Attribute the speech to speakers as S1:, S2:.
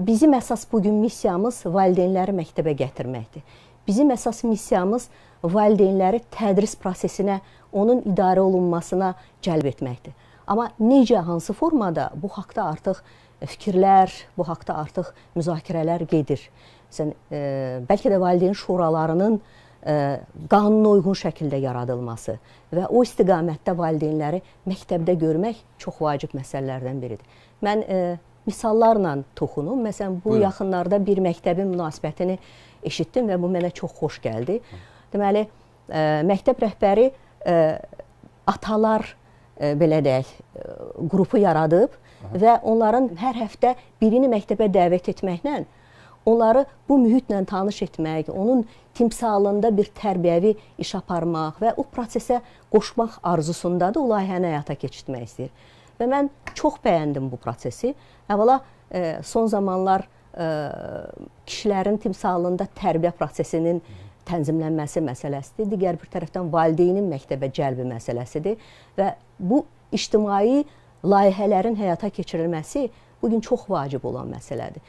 S1: bizim əsas bu gün missiyamız valideynləri məktəbə gətirməkdir. Bizim əsas missiyamız valideynləri tədris prosesinə, onun idarə olunmasına cəlb etməkdir. Amma necə, hansı formada bu haqqda artıq fikirlər, bu haqqda artıq müzakirələr gedir. Məsələn, e, bəlkə də valideyn şuralarının e, qanuna uyğun şəkildə yaradılması və o istiqamətdə valideynləri məktəbdə görmək çox vacib məsələlərdən biridir. Mən e, misallarla toxunum. Məsələn, bu Buyurun. yaxınlarda bir məktəbin münasibətini eşitdim və bu mənə çox xoş gəldi. Deməli, ə, e, məktəb rəhbəri ə, e, atalar ə, e, belə deyək, ə, qrupu yaradıb Aha. və onların hər həftə birini məktəbə dəvət etməklə onları bu mühitlə tanış etmək, onun timsalında bir tərbiyəvi iş aparmaq və o prosesə qoşmaq arzusundadır, o layihəni həyata keçirmək istəyir və mən çox bəyəndim bu prosesi. Əvvəla e, son zamanlar e, kişilərin timsalında tərbiyə prosesinin tənzimlənməsi məsələsidir. Digər bir tərəfdən valideynin məktəbə cəlbi məsələsidir və bu ictimai layihələrin həyata keçirilməsi bu gün çox vacib olan məsələdir.